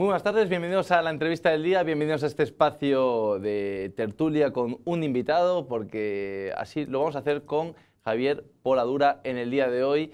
Muy buenas tardes, bienvenidos a la entrevista del día, bienvenidos a este espacio de tertulia con un invitado, porque así lo vamos a hacer con Javier Poladura en el día de hoy.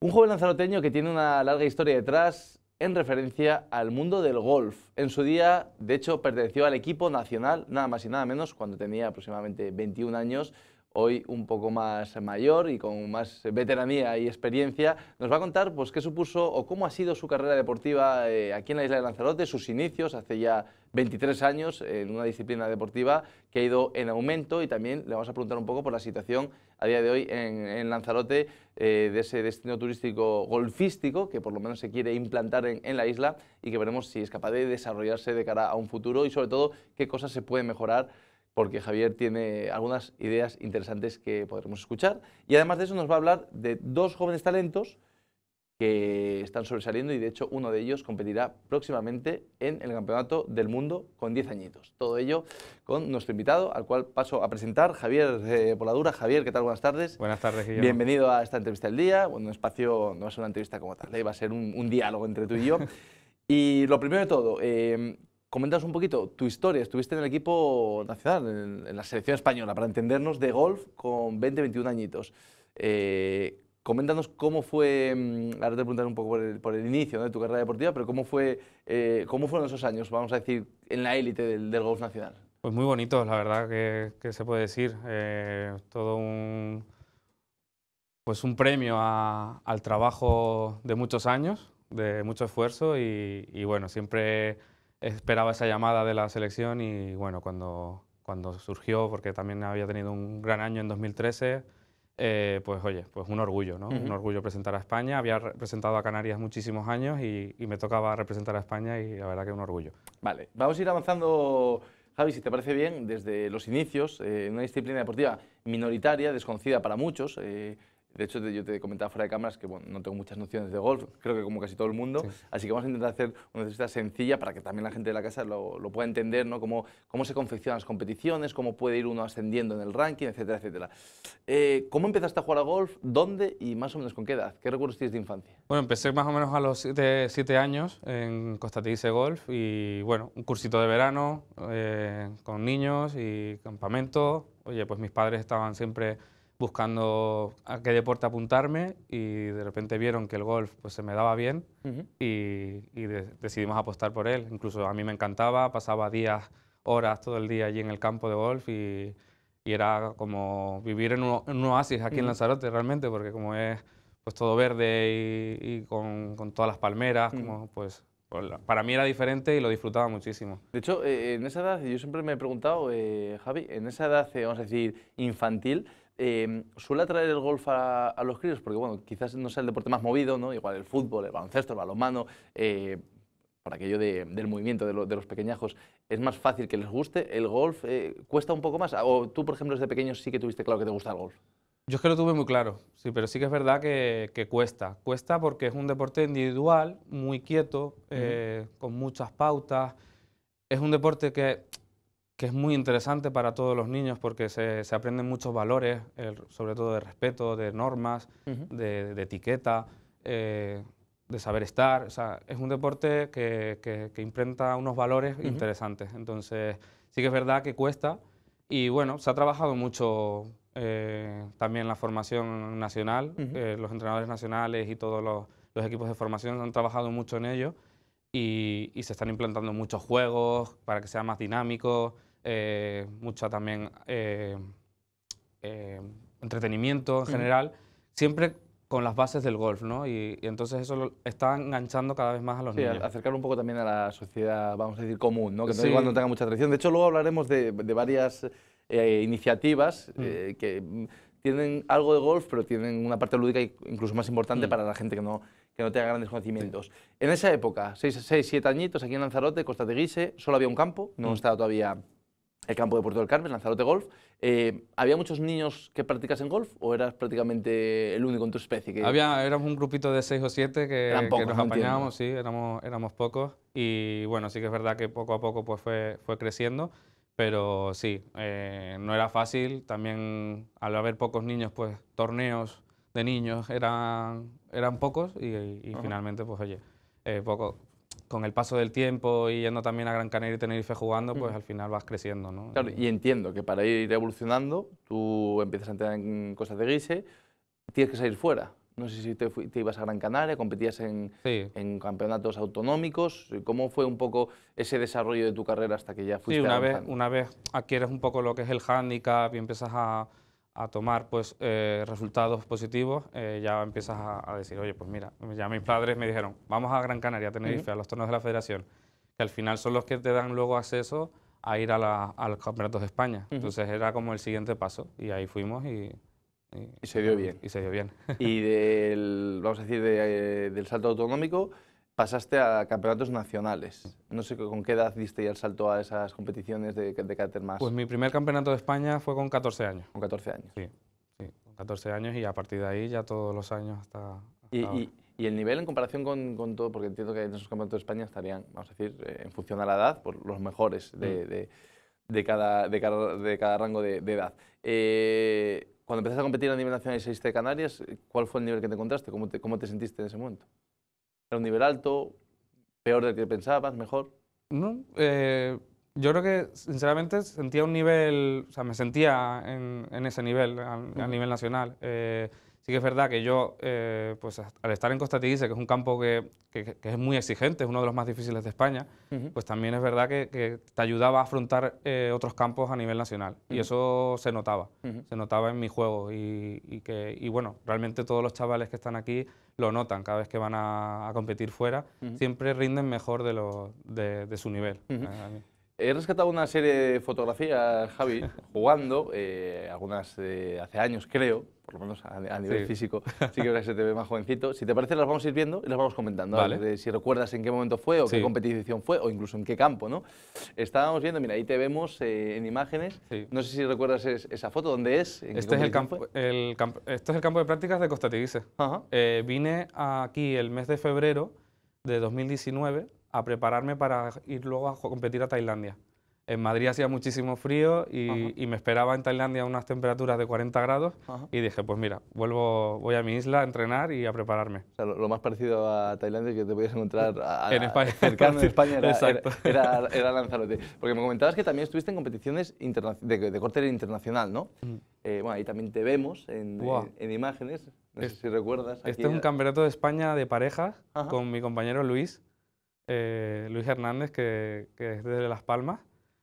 Un joven lanzaroteño que tiene una larga historia detrás en referencia al mundo del golf. En su día, de hecho, perteneció al equipo nacional, nada más y nada menos, cuando tenía aproximadamente 21 años, hoy un poco más mayor y con más veteranía y experiencia, nos va a contar pues, qué supuso o cómo ha sido su carrera deportiva eh, aquí en la isla de Lanzarote, sus inicios hace ya 23 años en una disciplina deportiva que ha ido en aumento y también le vamos a preguntar un poco por la situación a día de hoy en, Lanzarote eh, de ese destino turístico golfístico que por lo menos se quiere implantar en, la isla y que veremos si es capaz de desarrollarse de cara a un futuro y sobre todo qué cosas se pueden mejorar porque Javier tiene algunas ideas interesantes que podremos escuchar. Y además de eso nos va a hablar de dos jóvenes talentos que están sobresaliendo y de hecho uno de ellos competirá próximamente en el Campeonato del Mundo con 10 añitos. Todo ello con nuestro invitado, al cual paso a presentar, Javier de eh, Poladura. Javier, ¿qué tal? Buenas tardes. Buenas tardes, Guillermo. Bienvenido a esta entrevista del día. Bueno, un espacio, no es una entrevista como tal, ¿eh? va a ser un, diálogo entre tú y yo. y lo primero de todo, eh, Coméntanos un poquito tu historia. Estuviste en el equipo nacional, en, la selección española, para entendernos, de golf con 20, 21 añitos. Eh, coméntanos cómo fue, mm, ahora te preguntaré un poco por el, inicio de tu carrera deportiva, pero cómo, fue, eh, cómo fueron esos años, vamos a decir, en la élite del, golf nacional. Pues muy bonito, la verdad, que, se puede decir. Eh, todo un, pues un premio al trabajo de muchos años, de mucho esfuerzo y, y bueno, siempre esperaba esa llamada de la selección y bueno, cuando, cuando surgió, porque también había tenido un gran año en 2013, eh, pues oye, pues un orgullo, ¿no? Un orgullo presentar a España. Había representado a Canarias muchísimos años y, y, me tocaba representar a España y la verdad que un orgullo. Vale, vamos a ir avanzando, Javi, si te parece bien, desde los inicios, eh, en una disciplina deportiva minoritaria, desconocida para muchos. Eh, de hecho, yo te comentaba fuera de cámaras que no tengo muchas nociones de golf, creo que como casi todo el mundo, así que vamos a intentar hacer una entrevista sencilla para que también la gente de la casa lo, pueda entender, ¿no? Cómo, cómo se confeccionan las competiciones, cómo puede ir uno ascendiendo en el ranking, etcétera, etcétera. Eh, ¿Cómo empezaste a jugar a golf? ¿Dónde? Y más o menos con qué edad. ¿Qué recuerdos tienes de infancia? Bueno, empecé más o menos a los 7 años en Costa Golf y bueno, un cursito de verano eh, con niños y campamento. Oye, pues mis padres estaban siempre buscando a qué deporte apuntarme y de repente vieron que el golf pues, se me daba bien y, decidimos apostar por él. Incluso a mí me encantaba, pasaba días, horas, todo el día allí en el campo de golf y, era como vivir en un, oasis aquí en Lanzarote realmente, porque como es pues, todo verde y, con, con, todas las palmeras, como, pues para mí era diferente y lo disfrutaba muchísimo. De hecho, eh, en esa edad, yo siempre me he preguntado, eh, Javi, en esa edad, eh, vamos a decir, infantil, Em, suele atraer el golf a, los críos? Porque, bueno, quizás no sea el deporte más movido, ¿no? Igual el fútbol, el baloncesto, el balonmano, eh, para aquello del movimiento de, los pequeñajos, ¿es más fácil que les guste? ¿El golf eh, cuesta un poco más? ¿O tú, por ejemplo, desde pequeño sí que tuviste claro que te gusta el golf? Yo es que lo tuve muy claro, sí, pero sí que es verdad que, cuesta. Cuesta porque es un deporte individual, muy quieto, eh, con muchas pautas. Es un deporte que que es muy interesante para todos los niños porque se, se aprenden muchos valores, sobre todo de respeto, de normas, de, etiqueta, eh, de saber estar. O sea, es un deporte que, que, que imprenta unos valores interesantes. Entonces, sí que es verdad que cuesta y bueno, se ha trabajado mucho eh, también la formación nacional, eh, los entrenadores nacionales y todos los, los, equipos de formación han trabajado mucho en ello. Y, y se están implantando muchos juegos para que sea más dinámico, eh, mucha también eh, eh, entretenimiento en general, siempre con las bases del golf, ¿no? Y, entonces eso está enganchando cada vez más a los sí, niños. acercarlo un poco también a la sociedad, vamos a decir, común, ¿no? Que no, sí. tenga mucha tradición. De hecho, luego hablaremos de, varias eh, iniciativas mm. que mm, tienen algo de golf, pero tienen una parte lúdica incluso más importante mm. para la gente que no, que no tenga grandes conocimientos. En esa época, 6, 6, 7 añitos, aquí en Lanzarote, Costa de Guise, solo había un campo, no estaba todavía el campo de Puerto del Carmen, Lanzarote Golf. Eh, ¿Había muchos niños que practicasen golf o eras prácticamente el único en tu especie? Había, éramos un grupito de seis o siete que, nos apañábamos, sí, éramos, éramos pocos. Y bueno, sí que es verdad que poco a poco pues, fue, fue creciendo, pero sí, eh, no era fácil. También al haber pocos niños, pues torneos de niños eran, eran pocos y, finalmente, pues oye, eh, poco, con el paso del tiempo y yendo también a Gran Canaria y Tenerife jugando, pues mm. al final vas creciendo. ¿no? Claro, y entiendo que para ir evolucionando tú empiezas a entrar en cosas de guise, tienes que salir fuera. No sé si te, ibas a Gran Canaria, competías en, campeonatos autonómicos. ¿Cómo fue un poco ese desarrollo de tu carrera hasta que ya fuiste Sí, una, vez, una vez adquieres un poco lo que es el handicap y empiezas a a tomar pues, eh, resultados positivos, eh, ya empiezas a, decir, oye, pues mira, ya mis padres me dijeron, vamos a Gran Canaria, a Tenerife, a los torneos de la federación, que al final son los que te dan luego acceso a ir a, los campeonatos de España. Entonces era como el siguiente paso y ahí fuimos y... y, se dio bien. Y se dio bien. y del, vamos a decir, eh, del salto autonómico, pasaste a campeonatos nacionales. No sé con qué edad diste ya el salto a esas competiciones de, de carácter más. Pues mi primer campeonato de España fue con 14 años. Con 14 años. Sí, sí con 14 años y a partir de ahí ya todos los años hasta. y, el nivel en comparación con, todo, porque entiendo que en esos campeonatos de España estarían, vamos a decir, eh, en función a la edad, por pues, los mejores mm. de, cada, rango de, edad. Eh, cuando empezaste a competir a nivel nacional y saliste de Canarias, ¿cuál fue el nivel que te encontraste? ¿Cómo cómo te sentiste en ese momento? ¿Era un nivel alto? ¿Peor del que pensabas? ¿Mejor? No, eh, yo creo que sinceramente sentía un nivel, o sea, me sentía en, ese nivel, a, nivel nacional. Eh, Sí que es verdad que yo, eh, pues al estar en Costa Tidice, que es un campo que, es muy exigente, es uno de los más difíciles de España, pues también es verdad que, te ayudaba a afrontar eh, otros campos a nivel nacional. Y eso se notaba, se notaba en mi juego. Y, que, bueno, realmente todos los chavales que están aquí lo notan cada vez que van a, competir fuera, siempre rinden mejor de, lo, de, de su nivel. He rescatado una serie de fotografías, Javi, jugando, eh, algunas hace años creo, por lo menos a, nivel físico, sí que ahora se te ve más jovencito. Si te parece, las vamos a ir viendo y las vamos comentando, si recuerdas en qué momento fue o qué competición fue o incluso en qué campo, ¿no? Estábamos viendo, mira, ahí te vemos eh, en imágenes, no sé si recuerdas esa foto, ¿dónde es? este, es el campo, es el campo de prácticas de Costa Teguise. Eh, vine aquí el mes de febrero de 2019 a prepararme para ir luego a competir a Tailandia. En Madrid hacía muchísimo frío y, me esperaba en Tailandia unas temperaturas de 40 grados y dije, pues mira, vuelvo, voy a mi isla a entrenar y a prepararme. O sea, lo, más parecido a Tailandia que te podías encontrar a, en España, España era, Exacto. Era, Lanzarote. Porque me comentabas que también estuviste en competiciones de, corte internacional, ¿no? Mm. Eh, bueno, ahí también te vemos en, en, imágenes, no sé si recuerdas. Este es un campeonato de España de parejas con mi compañero Luis. Eh, Luis Hernández, que, es de Las Palmas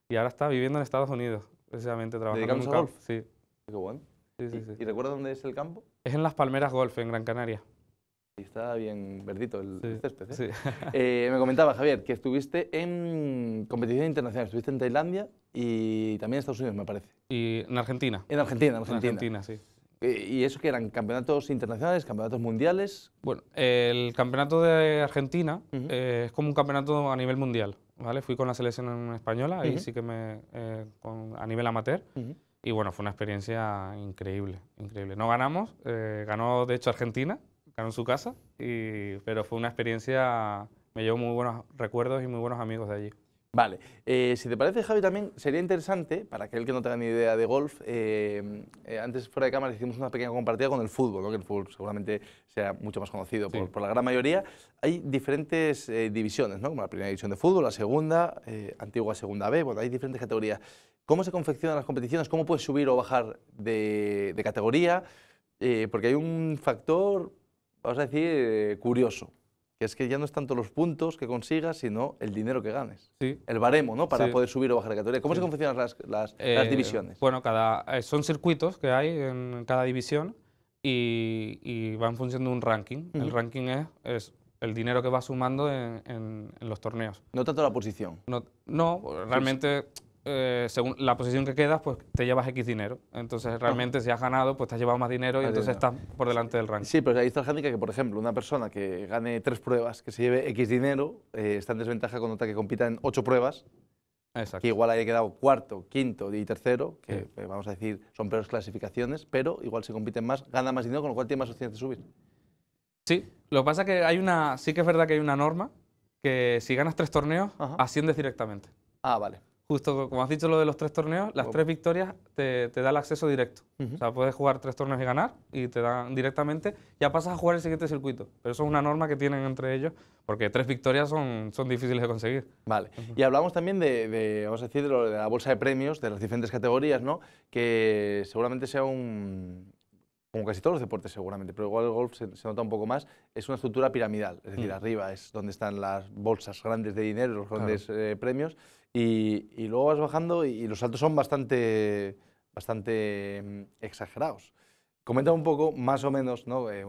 y ahora está viviendo en Estados Unidos, precisamente trabajando en un golf. Sí. Sí, ¿Y, sí. recuerdas dónde es el campo? Es en Las Palmeras Golf, en Gran Canaria. Y está bien verdito el césped. ¿eh? Eh, me comentaba, Javier, que estuviste en competición internacional, estuviste en Tailandia y también en Estados Unidos, me parece. Y en Argentina. En Argentina, en Argentina. En Argentina, sí. Eh, ¿Y eso que eran campeonatos internacionales, campeonatos mundiales? Bueno, el campeonato de Argentina eh, es como un campeonato a nivel mundial, ¿vale? Fui con la selección española, y ahí sí que me... Eh, a nivel amateur. Y bueno, fue una experiencia increíble, increíble. No ganamos, ganó de hecho Argentina, ganó en su casa, y, pero fue una experiencia... Me llevo muy buenos recuerdos y muy buenos amigos de allí. Vale. Eh, si te parece, Javi, también sería interesante, para aquel que no tenga ni idea de golf, eh, eh, antes fuera de cámara hicimos una pequeña compartida con el fútbol, ¿no? que el fútbol seguramente sea mucho más conocido por, la gran mayoría. Hay diferentes divisiones, ¿no? como la primera división de fútbol, la segunda, antigua segunda B, bueno, hay diferentes categorías. ¿Cómo se confeccionan las competiciones? ¿Cómo puedes subir o bajar de categoría? porque hay un factor, vamos a decir, curioso que es que ya no es tanto los puntos que consigas, sino el dinero que ganes. Sí. El baremo, ¿no? Para poder subir o bajar de categoría. ¿Cómo se confeccionan las, eh, las, divisiones? Bueno, cada, eh, son circuitos que hay en cada división y, van funcionando un ranking. El ranking es, es, el dinero que vas sumando en, los torneos. No tanto la posición. No, no pues realmente eh, según la posición que quedas, pues te llevas X dinero. Entonces, realmente, si has ganado, pues te has llevado más dinero y entonces estás por delante del ranking. Sí, pero ahí está el que, por ejemplo, una persona que gane tres pruebas, que se lleve X dinero, eh, está en desventaja con otra que compita en ocho pruebas, Exacto. que igual haya quedado cuarto, quinto y tercero, que eh, vamos a decir son peores clasificaciones, pero igual si compiten más, gana más dinero, con lo cual tiene más opciones de subir. Sí, lo que pasa es que hay una, sí que es verdad que hay una norma que si ganas tres torneos, asciende asciendes directamente. Ah, vale justo como has dicho lo de los tres torneos, las tres victorias te, te da el acceso directo. O sea, puedes jugar tres torneos y ganar y te dan directamente, ya pasas a jugar el siguiente circuito. Pero eso es una norma que tienen entre ellos, porque tres victorias son, son difíciles de conseguir. Vale. Y hablamos también de, vamos a decir, de, la bolsa de premios, de las diferentes categorías, ¿no? Que seguramente sea un... Como casi todos los deportes seguramente, pero igual el golf se, nota un poco más, es una estructura piramidal, es decir, mm. arriba es donde están las bolsas grandes de dinero, los grandes eh, premios, y, luego vas bajando y, los saltos son bastante, bastante mm, exagerados. Comenta un poco, más o menos, ¿no? Eh,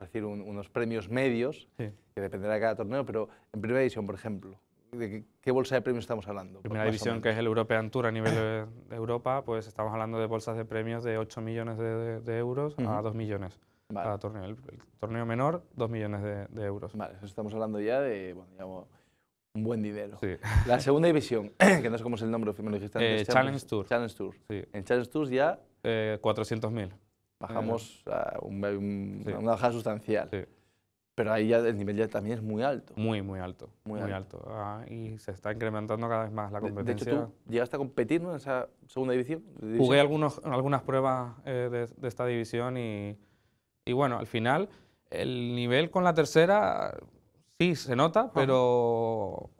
decir, unos premios medios, que dependerá de cada torneo, pero en primera división, por ejemplo, ¿de qué, bolsa de premios estamos hablando? Primera división, que es el European Tour a nivel de, Europa, pues estamos hablando de bolsas de premios de 8 millones de, euros a 2 millones. Cada torneo. El, torneo menor, 2 millones de, euros. Vale, estamos hablando ya de, bueno, un buen dinero. La segunda división, que no sé cómo es el nombre, me lo dijiste eh, Challenge Tour. Challenge Tour. En Challenge Tour ya... 400.000. Eh, bajamos eh, a una bajada sustancial. Pero ahí ya el nivel ya también es muy alto. Muy, muy alto. Muy, alto. Ah, y se está incrementando cada vez más la competencia. De, hecho, llegaste a competir en esa segunda división. Jugué algunos, algunas pruebas de, de, esta división y, y, bueno, al final el nivel con la tercera sí se nota, pero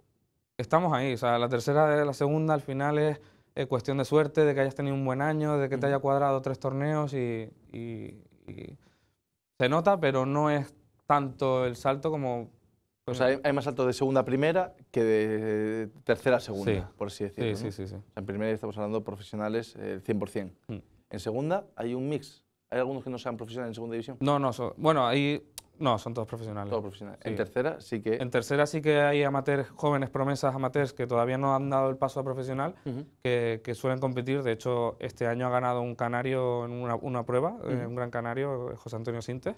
estamos ahí. O sea, la tercera de la segunda al final es eh, cuestión de suerte, de que hayas tenido un buen año, de que te haya cuadrado tres torneos y, se nota, pero no es tanto el salto como... Pues hay, hay, más salto de segunda a primera que de tercera a segunda, por así decirlo. Sí, sí, sí, en primera estamos hablando de profesionales 100%. Eh, mm. En segunda hay un mix. ¿Hay algunos que no sean profesionales en segunda división? No, no. bueno, hay no, son todos profesionales. En tercera sí que... En tercera sí que hay amateurs, jóvenes promesas amateurs que todavía no han dado el paso a profesional, que, suelen competir. De hecho, este año ha ganado un canario en una, prueba, eh, un gran canario, eh, José Antonio Sintes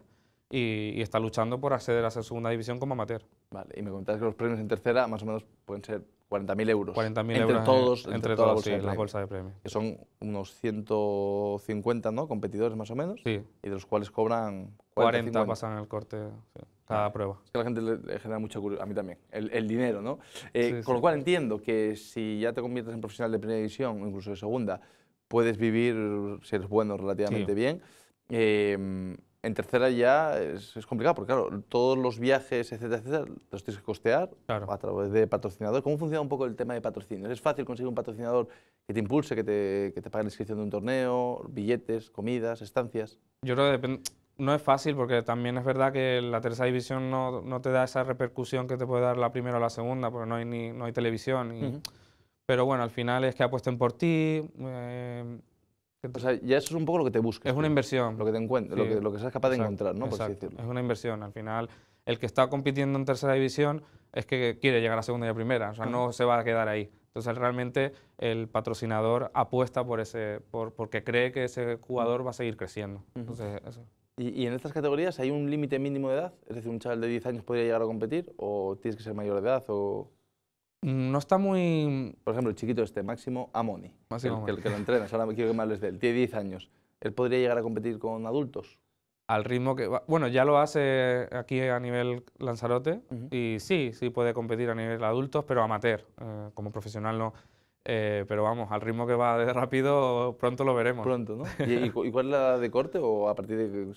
y, está luchando por acceder a ser segunda división como amateur. Vale, y me comentabas que los premios en tercera más o menos pueden ser 40.000 euros. 40.000 euros. Todos, entre, todos, entre, todas las bolsas de premios. Que son unos 150 ¿no? competidores más o menos. Sí. Y de los cuales cobran 40, 40 pasan el corte. cada ah. prueba. que la gente le genera mucha curiosidad, a mí también, el, dinero, ¿no? Eh, con lo cual entiendo que si ya te conviertes en profesional de primera división, o incluso de segunda, puedes vivir, si eres bueno, relativamente bien. Eh, en tercera ya es, complicado, porque claro, todos los viajes, etcétera, etcétera, los tienes que costear a través de patrocinador. ¿Cómo funciona un poco el tema de patrocinios? ¿Es fácil conseguir un patrocinador que te impulse, que te, que te pague la inscripción de un torneo, billetes, comidas, estancias? Yo creo que depende no es fácil porque también es verdad que la tercera división no, no, te da esa repercusión que te puede dar la primera o la segunda, porque no hay, ni, no hay televisión. Pero bueno, al final es que apuesten por ti, eh, o sea, ya eso es un poco lo que te buscas. Es una inversión. Lo que te encuentres, lo, que, lo seas capaz de encontrar, ¿no? Es una inversión. Al final, el que está compitiendo en tercera división es que quiere llegar a segunda y a primera. O sea, no se va a quedar ahí. Entonces, realmente el patrocinador apuesta por ese, por, porque cree que ese jugador va a seguir creciendo. ¿Y, ¿Y, en estas categorías hay un límite mínimo de edad? Es decir, ¿un chaval de 10 años podría llegar a competir? ¿O tienes que ser mayor de edad? O... Mm, no está muy... Mm, por ejemplo, el chiquito este, Máximo Amoni, Máximo que lo entrenas, ahora me quiero que me hables de él, tiene 10 años. ¿Él podría llegar a competir con adultos? Al ritmo que Bueno, ya lo hace aquí a nivel Lanzarote y sí, sí puede competir a nivel adultos, pero amateur, eh, como profesional no. Eh, pero vamos, al ritmo que va de rápido, pronto lo veremos. Pronto, ¿no? ¿Y, cuál es la de corte? ¿O a partir de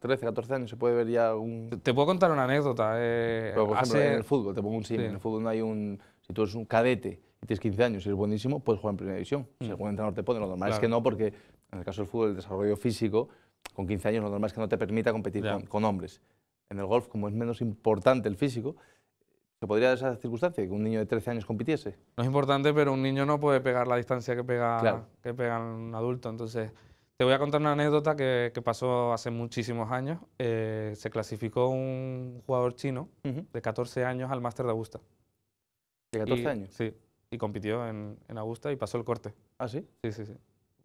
13, 14 años se puede ver ya un...? Te puedo contar una anécdota. Eh, por ejemplo, hace... en el fútbol, te pongo un sí. en el fútbol no hay un si tú eres un cadete y tienes 15 años y eres buenísimo, puedes jugar en primera división. Mm. Si algún entrenador te pone, lo normal es que no, porque en el caso del fútbol, el desarrollo físico, con 15 años lo normal es que no te permita competir con, hombres. En el golf, como es menos importante el físico, ¿se podría dar esa circunstancia que un niño de 13 años compitiese? No es importante, pero un niño no puede pegar la distancia que pega, que pega un adulto. Entonces, te voy a contar una anécdota que, pasó hace muchísimos años. Eh, se clasificó un jugador chino de 14 años al Máster de Augusta. ¿De 14 años? Sí, y compitió en, en, Augusta y pasó el corte. ¿Ah, sí? Sí, sí, sí.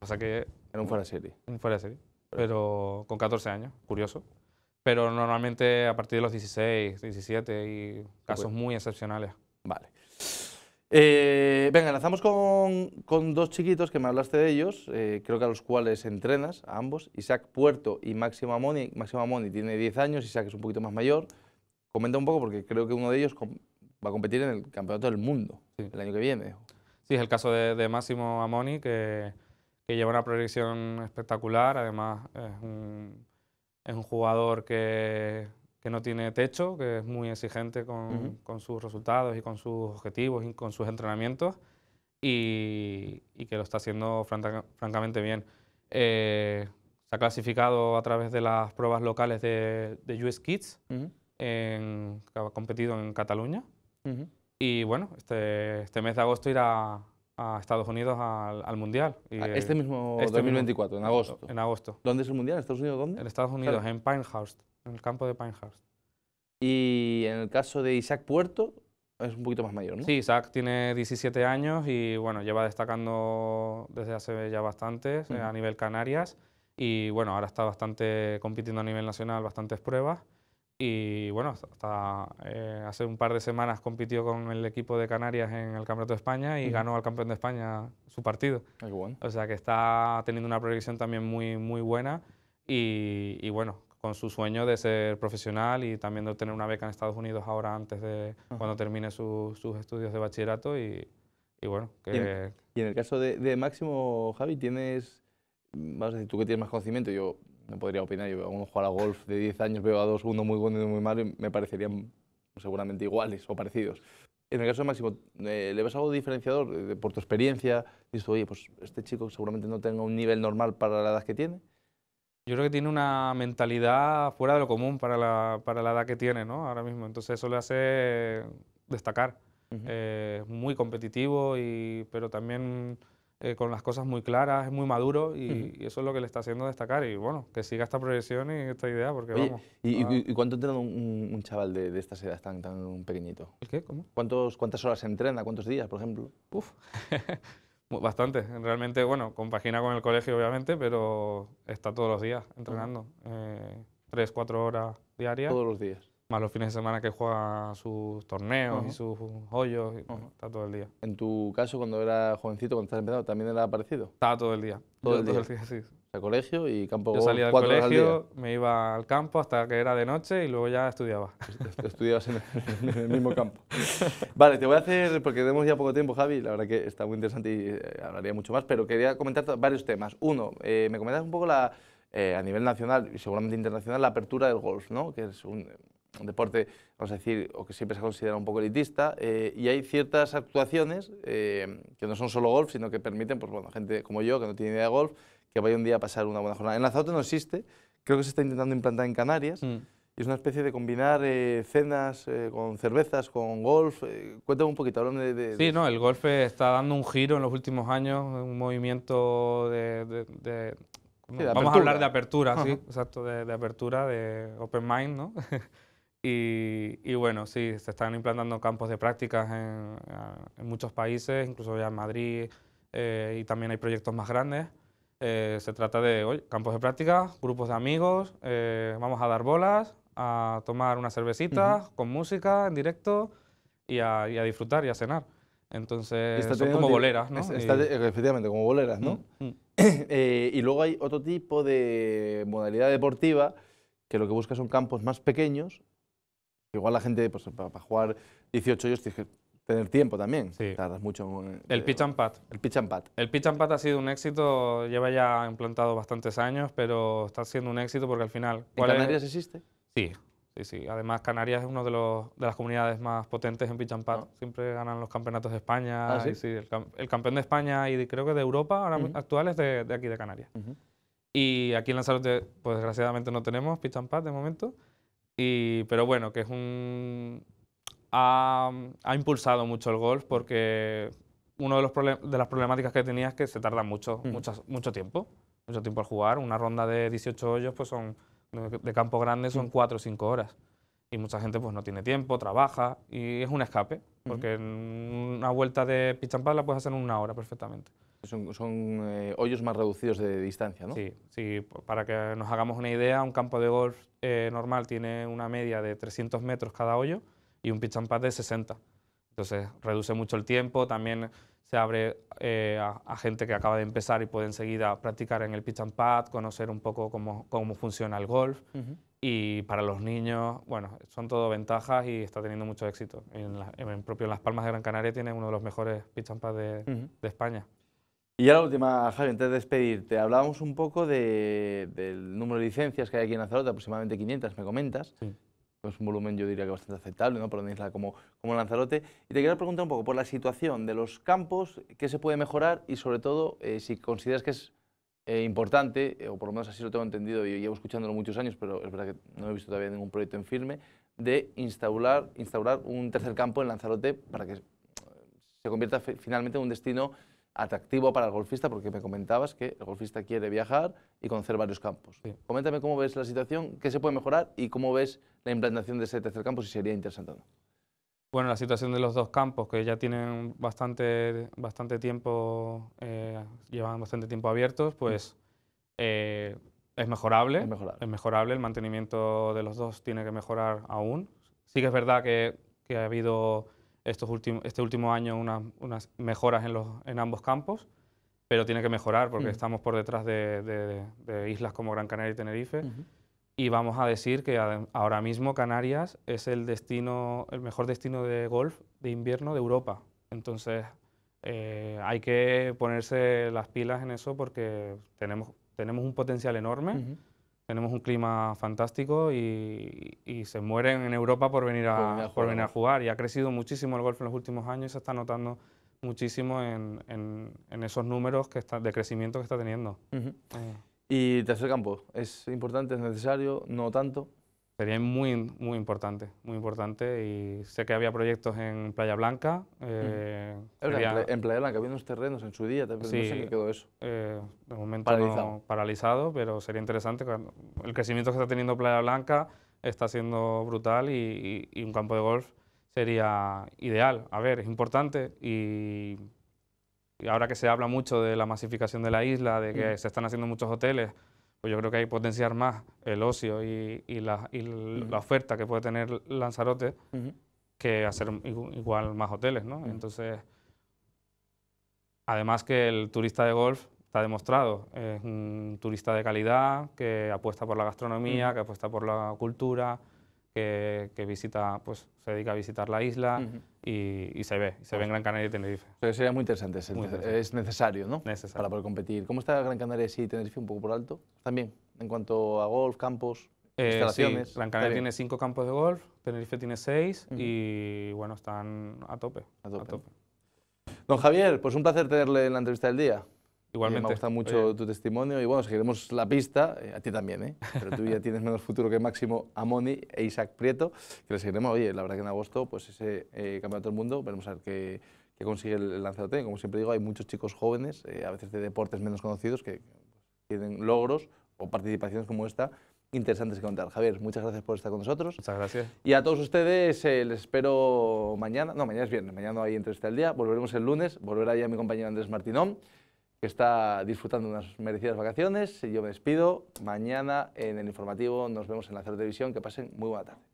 O sea que... Era un fuera serie. Un fuera serie, pero con 14 años, curioso. Pero normalmente a partir de los 16, 17 y casos pues muy excepcionales. Vale. Eh, venga, lanzamos con, con, dos chiquitos que me hablaste de ellos, eh, creo que a los cuales entrenas, a ambos, Isaac Puerto y Máximo Amoni Máximo Amoni tiene 10 años, Isaac es un poquito más mayor. Comenta un poco porque creo que uno de ellos va a competir en el Campeonato del Mundo el año que viene. Sí, es el caso de, Máximo Amoni, que, que, lleva una proyección espectacular. Además, es un, jugador que, no tiene techo, que es muy exigente con, sus resultados y con sus objetivos y con sus entrenamientos, y, que lo está haciendo francamente bien. Eh, se ha clasificado a través de las pruebas locales de, de US Kids, que ha competido en Cataluña y bueno, este, este, mes de agosto irá a Estados Unidos al, Mundial. Ah, este mismo este 2024, en agosto. En agosto. ¿Dónde es el Mundial? ¿En Estados Unidos dónde? En Estados Unidos, en Pinehurst, en el campo de Pinehurst. Y en el caso de Isaac Puerto, es un poquito más mayor, ¿no? Sí, Isaac tiene 17 años y bueno, lleva destacando desde hace ya bastantes eh, a nivel Canarias y bueno, ahora está bastante compitiendo a nivel nacional, bastantes pruebas y bueno, hasta eh, hace un par de semanas compitió con el equipo de Canarias en el Campeonato de España y ganó al campeón de España su partido. O sea que está teniendo una proyección también muy, muy buena y, bueno, con su sueño de ser profesional y también de obtener una beca en Estados Unidos ahora antes de cuando termine sus estudios de bachillerato y, bueno. Que, y, en, el caso de, Máximo, Javi, tienes, vamos a decir, tú que tienes más conocimiento, yo no podría opinar. Yo veo a jugar a golf de 10 años, veo a dos, uno muy bueno y uno muy malo, y me parecerían seguramente iguales o parecidos. En el caso de Máximo, eh, ¿le ves algo diferenciador eh, por tu experiencia? Dices, oye, pues este chico seguramente no tenga un nivel normal para la edad que tiene. Yo creo que tiene una mentalidad fuera de lo común para la, para la edad que tiene, ¿no? Ahora mismo. Entonces eso le hace destacar. Eh, muy competitivo, y, pero también eh, con las cosas muy claras, es muy maduro y, eso es lo que le está haciendo destacar. Y bueno, que siga esta proyección y esta idea, porque vamos. ¿y, cuánto entrena un, un chaval de, de, estas edades tan, tan pequeñito? ¿El qué? ¿Cómo? ¿Cuántos, ¿Cuántas horas entrena? ¿Cuántos días, por ejemplo? Uf. Bastante, realmente, bueno, compagina con el colegio obviamente, pero está todos los días entrenando, eh, tres, cuatro horas diarias. Todos los días más los fines de semana que juega sus torneos y sus hoyos, está todo el día. ¿En tu caso, cuando era jovencito, cuando estás empezado también era parecido? Estaba todo el día. Todo, el, día? sí. O colegio y campo salía del colegio, me iba al campo hasta que era de noche y luego ya estudiaba. Estudiabas en el, mismo campo. vale, te voy a hacer, porque tenemos ya poco tiempo, Javi, la verdad que está muy interesante y eh, hablaría mucho más, pero quería comentar varios temas. Uno, eh, me comentas un poco la... Eh, a nivel nacional y seguramente internacional, la apertura del golf, ¿no? que es un deporte, vamos a decir, o que siempre se ha considerado un poco elitista, eh, y hay ciertas actuaciones eh, que no son solo golf, sino que permiten, pues bueno, gente como yo, que no tiene idea de golf, que vaya un día a pasar una buena jornada. En Lanzarote no existe, creo que se está intentando implantar en Canarias, mm. y es una especie de combinar eh, cenas con cervezas, con golf. cuéntame un poquito, háblame de, Sí, no, el golf está dando un giro en los últimos años, un movimiento de... vamos a hablar de apertura, sí, exacto, de, apertura, de open mind, ¿no? Y, bueno, sí, se están implantando campos de prácticas en, muchos países, incluso ya en Madrid, eh, y también hay proyectos más grandes. Eh, se trata de campos de prácticas, grupos de amigos, eh, vamos a dar bolas, a tomar una cervecita con música en directo y a, disfrutar y a cenar. Entonces, son como boleras, ¿no? efectivamente, como boleras, ¿no? Mm, mm. y luego hay otro tipo de modalidad deportiva que lo que busca son campos más pequeños Igual la gente, pues, para, jugar 18 años tienes que tener tiempo también. Tardas mucho. Eh, el pitch and pat. El pitch and pat. El pitch and ha sido un éxito, lleva ya implantado bastantes años, pero está siendo un éxito porque al final. ¿En Canarias existe? Sí. Sí, sí. Además, Canarias es una de, de las comunidades más potentes en pitch and pat. Ah. Siempre ganan los campeonatos de España. Ah, sí, el, campeón de España y creo que de Europa ahora actual es de, aquí, de Canarias. Y aquí en Lanzarote, pues desgraciadamente no tenemos pitch and pat de momento pero bueno, que es un... Ha, impulsado mucho el golf porque una de, de las problemáticas que tenía es que se tarda mucho, mm. mucho tiempo, mucho tiempo al jugar. Una ronda de 18 hoyos pues son, de campo grande son 4 mm. o 5 horas. Y mucha gente pues no tiene tiempo, trabaja y es un escape, porque una vuelta de pichampada la puedes hacer en una hora perfectamente. Son, eh, hoyos más reducidos de distancia, ¿no? Sí, sí, para que nos hagamos una idea, un campo de golf eh, normal tiene una media de 300 metros cada hoyo y un pitch and pad de 60. Entonces reduce mucho el tiempo, también se abre eh, a, gente que acaba de empezar y puede enseguida practicar en el pitch and pad, conocer un poco cómo, cómo funciona el golf. Y para los niños, bueno, son todo ventajas y está teniendo mucho éxito. En, propio Las Palmas de Gran Canaria tiene uno de los mejores pitch and pad de España. Y ya la última, Javi, antes de despedirte, hablábamos un poco del número de licencias que hay aquí en Lanzarote, aproximadamente 500, me comentas. es Pues un volumen yo diría que bastante aceptable, ¿no? Por una isla como, como Lanzarote. Y te quiero preguntar un poco por la situación de los campos, qué se puede mejorar y sobre todo eh, si consideras que es eh, importante, eh, o por lo menos así lo tengo entendido, y llevo escuchándolo muchos años, pero es verdad que no he visto todavía ningún proyecto en firme, de instaurar, instaurar un tercer campo en Lanzarote para que se convierta finalmente en un destino atractivo para el golfista, porque me comentabas que el golfista quiere viajar y conocer varios campos. Coméntame cómo ves la situación, qué se puede mejorar y cómo ves la implantación de ese tercer campo, si sería interesante o no. Bueno, la situación de los dos campos, que ya tienen bastante, bastante tiempo, eh, llevan bastante tiempo abiertos, pues eh, es, mejorable, es mejorable. Es mejorable, el mantenimiento de los dos tiene que mejorar aún. Sí que es verdad que, que ha habido estos últimos, este último año unas, unas mejoras en, los, en ambos campos, pero tiene que mejorar porque mm. estamos por detrás de, de, islas como Gran Canaria y Tenerife. Y vamos a decir que ahora mismo Canarias es el, destino, el mejor destino de golf de invierno de Europa. Entonces eh, hay que ponerse las pilas en eso porque tenemos, tenemos un potencial enorme. Tenemos un clima fantástico y, se mueren en Europa por venir, a, por venir, a, jugar. Y ha crecido muchísimo el golf en los últimos años y se está notando muchísimo en, esos números que está, de crecimiento que está teniendo. Eh. ¿Y tercer campo? ¿Es importante? ¿Es necesario? ¿No tanto? sería muy, muy importante, muy importante. Y sé que había proyectos en Playa Blanca. Eh, en, Playa Blanca había unos terrenos en su día, pero sí, no sé qué quedó eso. Eh, de momento paralizado. paralizado, pero sería interesante. El crecimiento que está teniendo Playa Blanca está siendo brutal y, un campo de golf sería ideal. A ver, es importante y, ahora que se habla mucho de la masificación de la isla, de que mm. se están haciendo muchos hoteles, pues yo creo que hay que potenciar más el ocio y, la, oferta que puede tener Lanzarote que hacer igual más hoteles, ¿no? Entonces, además que el turista de golf está demostrado, es un turista de calidad que apuesta por la gastronomía, que apuesta por la cultura, que, visita, pues se dedica a visitar la isla y, se ve, se ve en pues Gran Canaria y Tenerife. sería muy interesante, es, necesario, ¿no? Para poder competir. ¿Cómo está Gran Canaria y Tenerife un poco por alto? También, en cuanto a golf, campos, eh, instalaciones. Gran Canaria tiene cinco campos de golf, Tenerife tiene seis y bueno, están a tope, a tope. Don Javier, pues un placer tenerle en la entrevista del día. Igualmente. me gusta mucho tu testimonio y bueno, seguiremos la pista, eh, a ti también, ¿eh? pero tú ya tienes menos futuro que Máximo Amoni e Isaac Prieto, que le seguiremos. Oye, la verdad que en agosto, pues ese eh, campeonato del mundo, veremos a ver qué, qué consigue el, lanzador. Como siempre digo, hay muchos chicos jóvenes, eh, a veces de deportes menos conocidos, que tienen logros o participaciones como esta interesantes que contar. Javier, muchas gracias por estar con nosotros. Muchas gracias. Y a todos ustedes les espero mañana, no, mañana es viernes, mañana no hay entrevista del día, volveremos el lunes, volverá ya mi compañero Andrés Martinón que está disfrutando unas merecidas vacaciones. Yo me despido. Mañana en el informativo nos vemos en la de Televisión. Que pasen muy buena tarde.